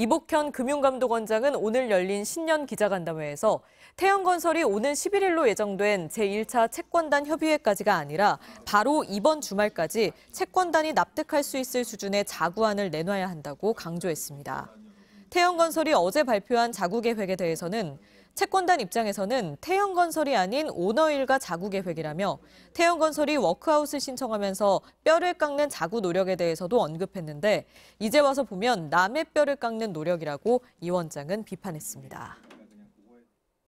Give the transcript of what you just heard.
이복현 금융감독원장은 오늘 열린 신년 기자간담회에서 태양건설이 오는 11일로 예정된 제1차 채권단 협의회까지가 아니라 바로 이번 주말까지 채권단이 납득할 수 있을 수준의 자구안을 내놔야 한다고 강조했습니다. 태양건설이 어제 발표한 자구 계획에 대해서는 채권단 입장에서는 태형건설이 아닌 오너일과 자구 계획이라며 태형건설이 워크아웃을 신청하면서 뼈를 깎는 자구 노력에 대해서도 언급했는데 이제 와서 보면 남의 뼈를 깎는 노력이라고 이 원장은 비판했습니다.